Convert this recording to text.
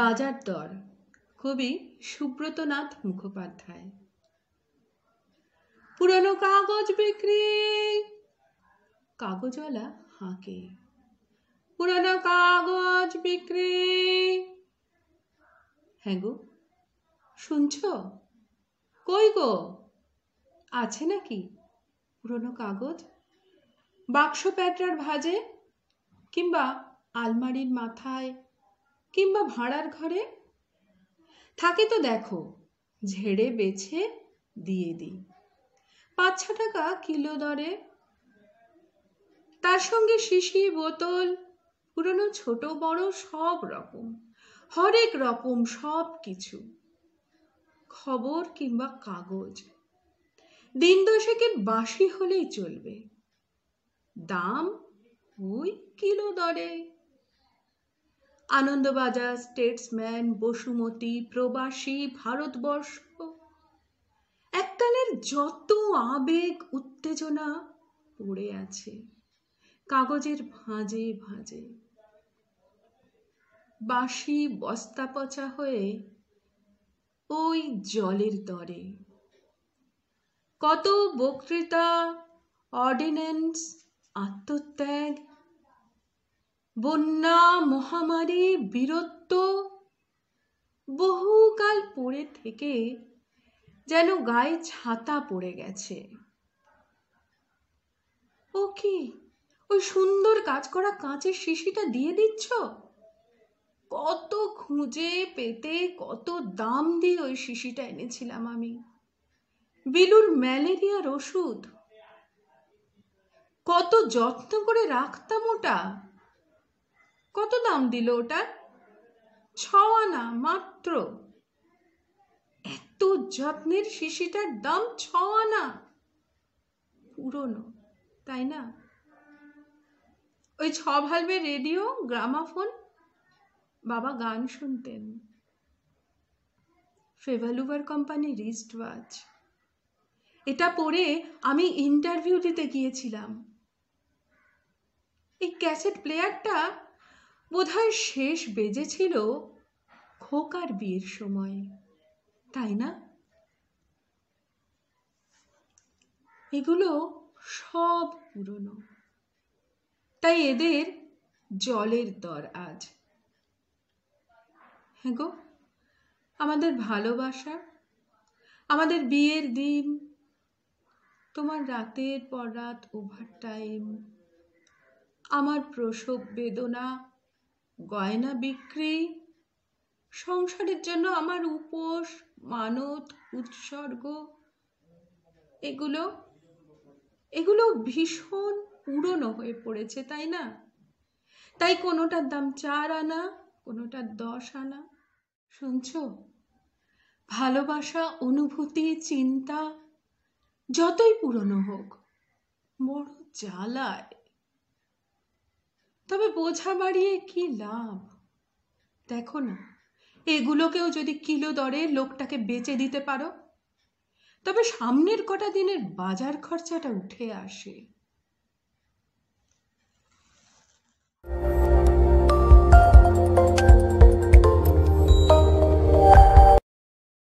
বাজার দর কবি সুব্রতনাথ মুখোপাধ্যায় পুরনো কাগজ বিক্রি কাগজওয়ালা হাঁকে পুরনো কাগজ বিক্রি হ্যাঁ গো শুনছ কই গো আছে নাকি পুরনো কাগজ বাক্স প্যাটরার ভাজে কিংবা আলমারির মাথায় কিংবা ভাঁড়ার ঘরে থাকে তো দেখো ঝেড়ে বেছে দিয়ে দিই পাঁচ ছ টাকা কিলো দরে তার সঙ্গে শিশি বোতল পুরনো ছোট বড় সব রকম হরেক রকম সব কিছু খবর কিংবা কাগজ দিন দশেকে বাসি হলেই চলবে দাম ওই কিলো দরে আনন্দবাজার স্টেটসম্যান বসুমতী প্রবাসী ভারতবর্ষ এককালের যত আবেগ উত্তেজনা পড়ে আছে কাগজের ভাঁজে ভাঁজে বাসি বস্তা পচা হয়ে ওই জলের দরে কত বক্তৃতা অর্ডিনেন্স আত্মত্যাগ বন্যা মহামারী বীরত্ব বহুকাল পড়ে থেকে যেন গায়ে ছাতা পড়ে গেছে ও কি ওই সুন্দর কাজ করা কাঁচের শিশিটা দিয়ে দিচ্ছ কত খুঁজে পেতে কত দাম দিয়ে ওই শিশিটা এনেছিলাম আমি বিলুর ম্যালেরিয়ার ওষুধ কত যত্ন করে রাখতাম ওটা কত দাম দিল ওটার ছ আনা মাত্র এত যত্নের শিশিটার দাম ছ আনা পুরনো তাই না ওই ছ ভালবে রেডিও গ্রামাফোন বাবা গান শুনতেন ফেভালুভার কোম্পানি রিস্ট ওয়াচ এটা পরে আমি ইন্টারভিউ দিতে গিয়েছিলাম এই ক্যাসেট প্লেয়ারটা বোধহয় শেষ বেজেছিল খোকার বিয়ের সময় তাই না এগুলো সব পুরনো তাই এদের জলের দর আজ হ্যাঁ গো আমাদের ভালোবাসা আমাদের বিয়ের দিন তোমার রাতের পর রাত ওভার টাইম আমার প্রসব বেদনা গয়না বিক্রি সংসারের জন্য আমার উপোস মানত উৎসর্গ এগুলো এগুলো ভীষণ পুরনো হয়ে পড়েছে তাই না তাই কোনোটার দাম চার আনা কোনোটার দশ আনা শুনছ ভালোবাসা অনুভূতি চিন্তা যতই পুরনো হোক বড় জ্বালায় বোঝা বাড়িয়ে কি লাভ দেখো না এগুলোকেও যদি কিলো দরে লোকটাকে বেচে দিতে পারো তবে সামনের কটা দিনের বাজার খরচাটা উঠে আসে